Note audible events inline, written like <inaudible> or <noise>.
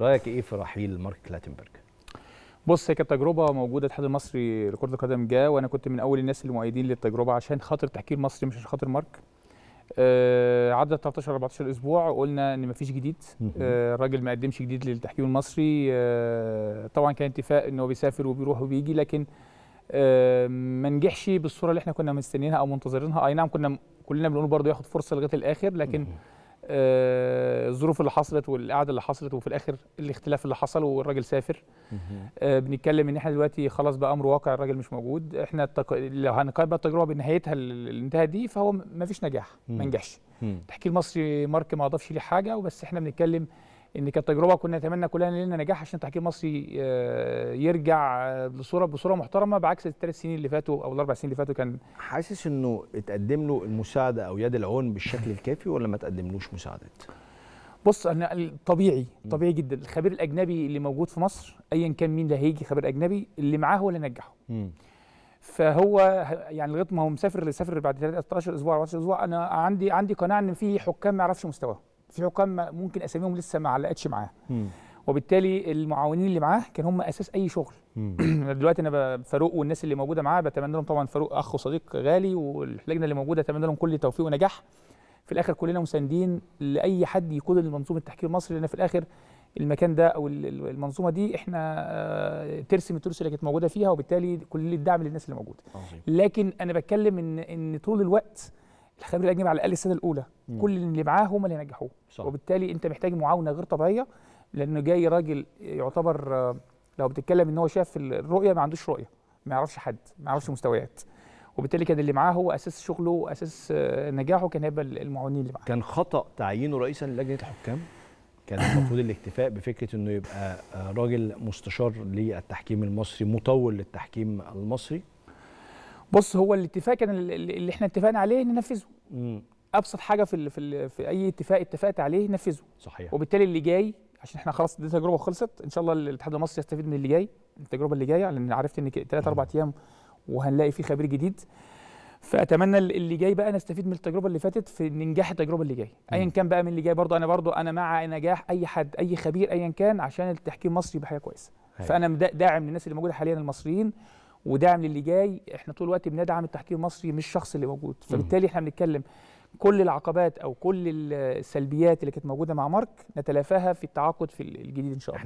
رايك ايه في رحيل مارك كلاتنبرج بص هي كانت تجربه موجوده الاتحاد المصري لكره القدم جاء وانا كنت من اول الناس المؤيدين للتجربه عشان خاطر التحكيم المصري مش عشان خاطر مارك آه عدى 13 14 اسبوع قلنا ان مفيش جديد آه الراجل ما قدمش جديد للتحكيم المصري آه طبعا كان اتفاق ان هو بيسافر وبيروح وبيجي لكن آه ما نجحش بالصوره اللي احنا كنا مستنيينها او منتظرينها اي نعم كنا كلنا بنقول برضه ياخد فرصه لغايه الاخر لكن آه، الظروف اللي حصلت والقعده اللي حصلت وفي الاخر الاختلاف اللي حصل والراجل سافر آه، بنتكلم ان احنا دلوقتي خلاص بقى امر واقع الراجل مش موجود احنا التق... لو هنقارن بقى التجربه بنهايتها اللي انتهت دي فهو ما فيش نجاح ما نجحش التحكيم المصري مارك ما اضافش ليه حاجه وبس احنا بنتكلم ان كانت تجربه كنا نتمنى كلنا لنا نجاح عشان التحكيم المصري آه، يرجع آه، بصوره بصوره محترمه بعكس الثلاث سنين اللي فاتوا او الاربع سنين اللي فاتوا كان حاسس انه اتقدم له المساعده او يد العون بالشكل الكافي ولا ما تقدملوش مساعدات؟ بص انا طبيعي طبيعي جدا الخبير الاجنبي اللي موجود في مصر ايا كان مين اللي هيجي خبير اجنبي اللي معاه هو اللي نجحه فهو يعني لغايه ما هو مسافر اللي سافر بعد 13 اسبوع 14 اسبوع انا عندي عندي قناعه ان في حكام ما يعرفش مستواهم في حكام ممكن اساميهم لسه ما علقتش معاه وبالتالي المعاونين اللي معاه كان هم اساس اي شغل <clears throat> دلوقتي انا فاروق والناس اللي موجوده معاه بتمنى لهم طبعا فاروق اخ وصديق غالي واللجنه اللي موجوده اتمنى لهم كل توفيق ونجاح في الاخر كلنا مساندين لاي حد يقود المنظومه التحكيم المصري لان في الاخر المكان ده او المنظومه دي احنا آه، ترسم الترس اللي كانت موجوده فيها وبالتالي كل الدعم للناس اللي موجوده لكن انا بتكلم ان ان طول الوقت الخبير الاجنبي على الاقل السنه الاولى مم. كل اللي معاه هم اللي نجحوه صح. وبالتالي انت محتاج معاونه غير طبيعيه لان جاي راجل يعتبر لو بتتكلم ان هو شاف الرؤيه ما عندوش رؤيه ما يعرفش حد ما يعرفش مستويات وبالتالي كان اللي معاه هو اساس شغله واساس آه، نجاحه كان هيبقى المعاونين اللي معاه كان خطا تعيينه رئيسا للجنه الحكام كان <coughs> المفروض الاكتفاء بفكره انه يبقى آه، راجل مستشار للتحكيم المصري مطول للتحكيم المصري بص هو الاتفاق كان اللي احنا اتفقنا عليه ننفذه مم. ابسط حاجه في في, في اي اتفاق اتفقت عليه ننفذه صحيح وبالتالي اللي جاي عشان احنا خلاص دي تجربه خلصت ان شاء الله الاتحاد المصري يستفيد من اللي جاي التجربه اللي جايه لان عرفت ان ثلاث اربع ايام وهنلاقي فيه خبير جديد فاتمنى اللي جاي بقى نستفيد من التجربه اللي فاتت في نجاح التجربه اللي جايه ايا كان بقى من اللي جاي برضه انا برضه انا مع نجاح اي حد اي خبير ايا كان عشان التحكيم المصري يبقى حاجه كويسه أيوة. فانا داعم للناس اللي موجوده حاليا المصريين ودعم للي جاي احنا طول الوقت بندعم التحكيم المصري مش الشخص اللي موجود فبالتالي احنا بنتكلم كل العقبات او كل السلبيات اللي كانت موجوده مع مارك نتلافاها في التعاقد في الجديد ان شاء الله